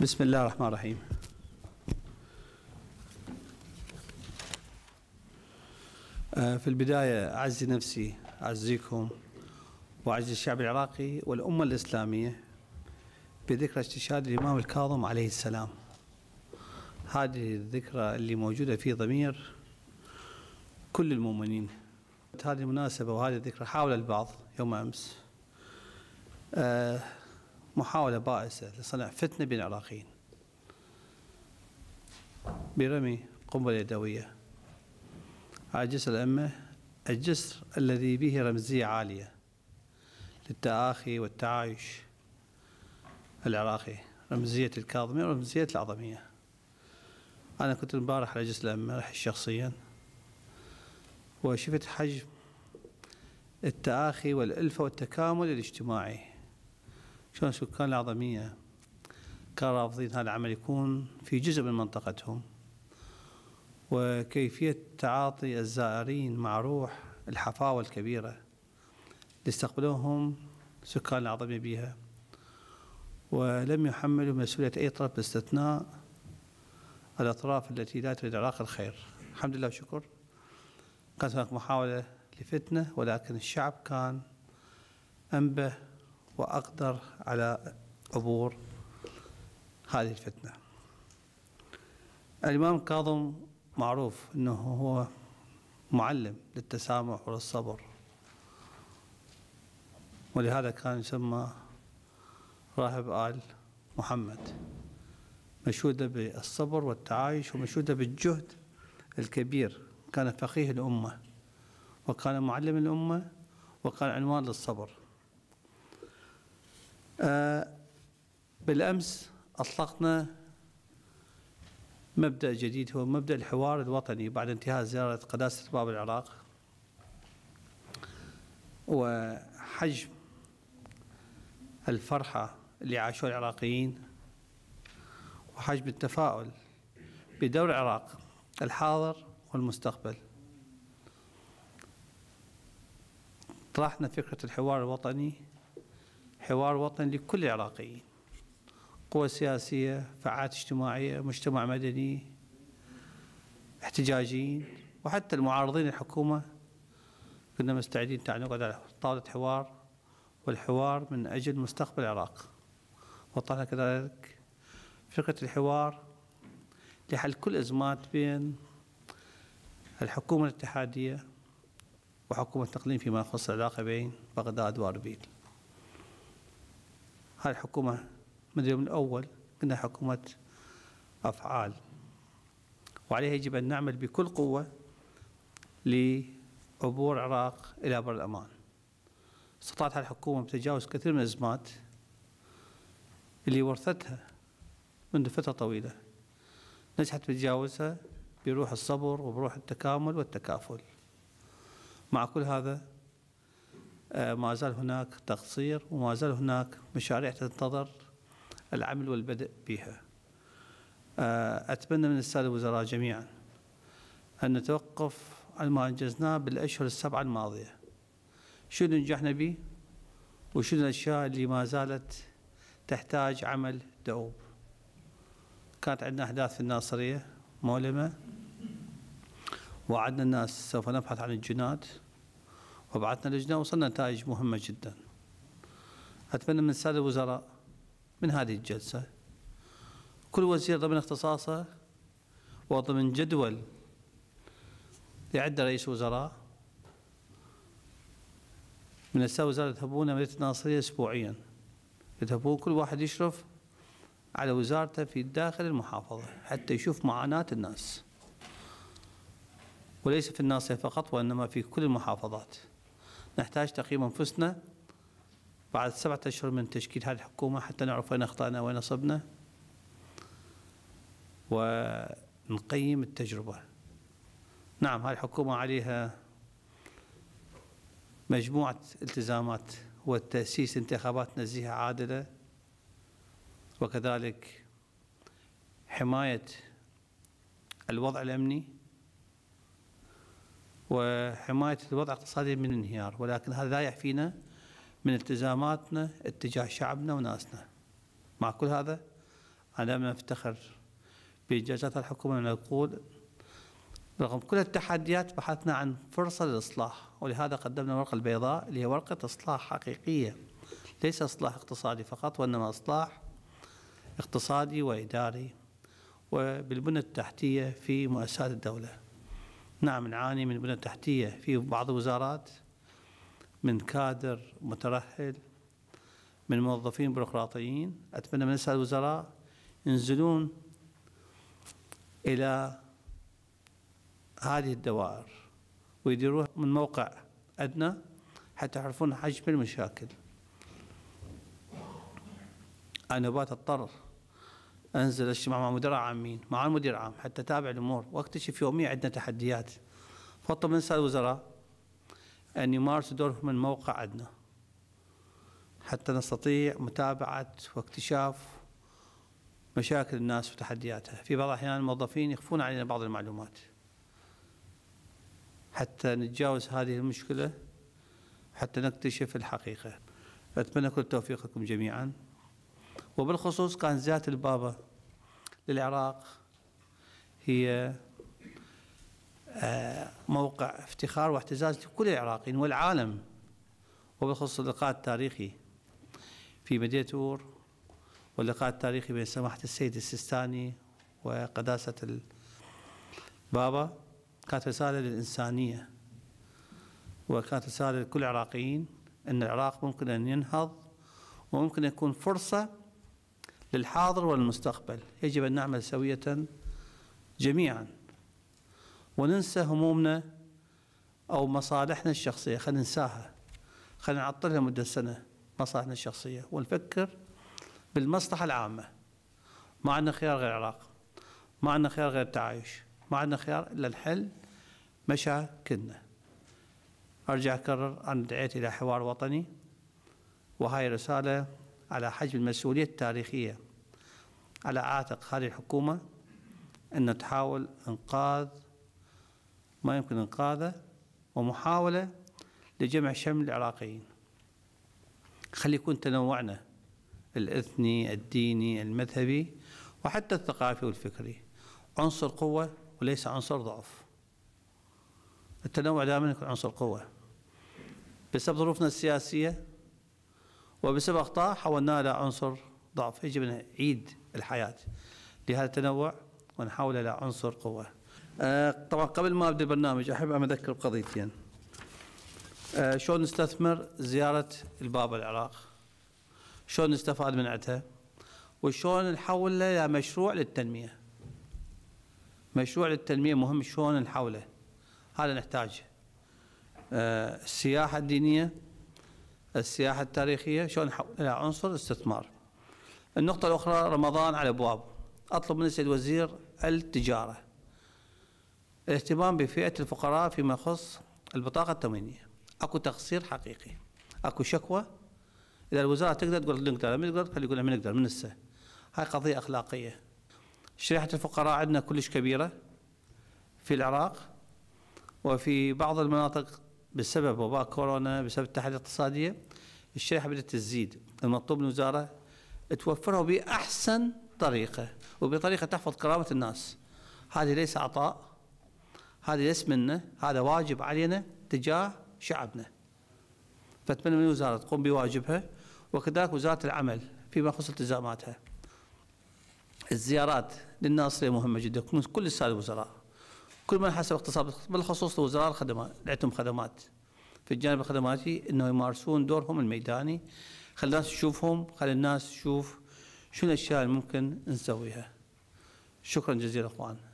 بسم الله الرحمن الرحيم آه، في البداية أعزي نفسي أعزيكم وأعزي الشعب العراقي والأمة الإسلامية بذكرى استشهاد الإمام الكاظم عليه السلام هذه الذكرى اللي موجودة في ضمير كل المؤمنين هذه المناسبة وهذه الذكرى حاول البعض يوم أمس آه، محاولة بائسة لصنع فتنة بين العراقيين برمي قنبلة يدوية على جسر الأمة الجسر الذي به رمزية عالية للتآخي والتعايش العراقي رمزية الكاظمية ورمزية العظمية أنا كنت البارح على جسر الأمة رحت شخصيا وشفت حجم التآخي والألفة والتكامل الاجتماعي شلون السكان العظمية كانوا رافضين هذا العمل يكون في جزء من منطقتهم وكيفية تعاطي الزائرين مع روح الحفاوة الكبيرة اللي استقبلوهم سكان العظمية بها ولم يحملوا مسؤولية أي طرف باستثناء الأطراف التي لا تريد العراق الخير الحمد لله وشكر كانت هناك محاولة لفتنة ولكن الشعب كان أنبه وأقدر على عبور هذه الفتنة الإمام كاظم معروف أنه هو معلم للتسامح وللصبر ولهذا كان يسمى راهب آل محمد مشهودة بالصبر والتعايش ومشهودة بالجهد الكبير كان فقيه الأمة وكان معلم الأمة وكان عنوان للصبر آه، بالأمس أطلقنا مبدأ جديد هو مبدأ الحوار الوطني بعد انتهاء زيارة قداسة باب العراق وحجم الفرحة اللي عاشوها العراقيين وحجم التفاؤل بدور العراق الحاضر والمستقبل طرحنا فكرة الحوار الوطني حوار وطني لكل العراقيين قوى سياسية فعات اجتماعية مجتمع مدني احتجاجيين وحتى المعارضين الحكومة كنا مستعدين تعال نقعد على طاولة حوار والحوار من أجل مستقبل العراق وطرح كذلك فكرة الحوار لحل كل أزمات بين الحكومة الاتحادية وحكومة التقليم فيما يخص العلاقة بين بغداد وأربيل هاي الحكومة من اليوم الأول قلنا حكومة أفعال وعليها يجب أن نعمل بكل قوة لعبور العراق إلى بر الأمان استطاعت الحكومة بتجاوز كثير من الأزمات اللي ورثتها منذ فترة طويلة نجحت بتجاوزها بروح الصبر وبروح التكامل والتكافل مع كل هذا آه، ما زال هناك تقصير وما زال هناك مشاريع تنتظر العمل والبدء بها آه، أتمنى من السادة الوزراء جميعا أن نتوقف عن ما أنجزناه بالأشهر السبعة الماضية شو اللي نجحنا به وشو الأشياء اللي ما زالت تحتاج عمل دؤوب كانت عندنا أحداث في الناصرية مؤلمة وعدنا الناس سوف نبحث عن الجنات وبعثنا لجنة وصلنا نتائج مهمة جدا أتمنى من السادة الوزراء من هذه الجلسة كل وزير ضمن اختصاصه وضمن جدول يعد رئيس وزراء من السادة الوزراء يذهبون عملية الناصرية أسبوعيا يذهبون كل واحد يشرف على وزارته في داخل المحافظة حتى يشوف معاناة الناس وليس في الناصرية فقط وإنما في كل المحافظات نحتاج تقييم أنفسنا بعد سبعة أشهر من تشكيل هذه الحكومة حتى نعرف وين أخطأنا وين أصبنا ونقيم التجربة نعم هذه الحكومة عليها مجموعة التزامات والتأسيس انتخابات نزيهة عادلة وكذلك حماية الوضع الأمني وحماية الوضع الاقتصادي من الانهيار ولكن هذا لا يعفينا من التزاماتنا اتجاه شعبنا وناسنا مع كل هذا أنا أفتخر بإنجازات الحكومة أن أقول رغم كل التحديات بحثنا عن فرصة للإصلاح ولهذا قدمنا الورقة البيضاء اللي هي ورقة إصلاح حقيقية ليس إصلاح اقتصادي فقط وإنما إصلاح اقتصادي وإداري وبالبنى التحتية في مؤسسات الدولة نعم نعاني من بنى تحتية في بعض الوزارات من كادر مترهل من موظفين بيروقراطيين أتمنى من أسهل الوزراء ينزلون إلى هذه الدوائر ويديروها من موقع أدنى حتى يعرفون حجم المشاكل أنبات أضطر انزل اجتماع مع مدراء عامين مع المدير العام حتى اتابع الامور واكتشف يوميا عندنا تحديات فطلب من سائر الوزراء ان يمارسوا دورهم من موقع عندنا حتى نستطيع متابعه واكتشاف مشاكل الناس وتحدياتها في بعض الاحيان الموظفين يخفون علينا بعض المعلومات حتى نتجاوز هذه المشكله حتى نكتشف الحقيقه اتمنى كل توفيقكم جميعا وبالخصوص زيارة البابا للعراق هي آه، موقع افتخار واعتزاز لكل العراقيين والعالم وبالخصوص اللقاء التاريخي في مدينة أور واللقاء التاريخي بين سماحة السيد السيستاني وقداسة البابا كانت رسالة للإنسانية وكانت رسالة لكل العراقيين أن العراق ممكن أن ينهض وممكن يكون فرصة للحاضر والمستقبل يجب أن نعمل سوية جميعا وننسى همومنا أو مصالحنا الشخصية خلينا ننساها خلينا نعطلها مدة سنة مصالحنا الشخصية ونفكر بالمصلحة العامة ما عندنا خيار غير العراق ما عندنا خيار غير التعايش ما عندنا خيار إلا الحل مشاكلنا أرجع أكرر أنا دعيت إلى حوار وطني وهاي رسالة على حجم المسؤولية التاريخية على عاتق هذه الحكومة أن تحاول إنقاذ ما يمكن إنقاذه ومحاولة لجمع شمل العراقيين خلي يكون تنوعنا الإثني الديني المذهبي وحتى الثقافي والفكري عنصر قوة وليس عنصر ضعف التنوع دائما يكون عنصر قوة بسبب ظروفنا السياسية وبسبب أخطاء حولناه إلى عنصر ضعف يجب أن نعيد الحياة لهذا التنوع ونحوله إلى عنصر قوة آه طبعا قبل ما أبدأ البرنامج أحب أن أذكر قضيتين آه شلون نستثمر زيارة البابا العراق شلون نستفاد من عدها وشلون نحوله إلى مشروع للتنمية مشروع للتنمية مهم شلون نحوله هذا نحتاجه آه السياحة الدينية السياحة التاريخية شلون إلى عنصر استثمار النقطة الأخرى رمضان على أبواب أطلب من السيد وزير التجارة الاهتمام بفئة الفقراء فيما يخص البطاقة التموينية اكو تقصير حقيقي اكو شكوى إذا الوزارة تقدر تقول نقدر ما تقدر خلي يقول ما نقدر من السه هاي قضية أخلاقية شريحة الفقراء عندنا كلش كبيرة في العراق وفي بعض المناطق بسبب وباء كورونا بسبب التحديات الاقتصاديه الشريحه بدات تزيد المطلوب من الوزاره توفرها باحسن طريقه وبطريقه تحفظ كرامه الناس هذه ليس عطاء هذه ليس منا هذا واجب علينا تجاه شعبنا فاتمنى من الوزاره تقوم بواجبها وكذلك وزاره العمل فيما يخص التزاماتها الزيارات للناصريه مهمه جدا كل الساده الوزراء كل من حسب اقتصاد بالخصوص وزاره الخدمات عندهم خدمات في الجانب الخدماتي انه يمارسون دورهم الميداني خلي الناس تشوفهم خلي الناس تشوف شو الاشياء اللي ممكن نسويها شكرا جزيلا اخوان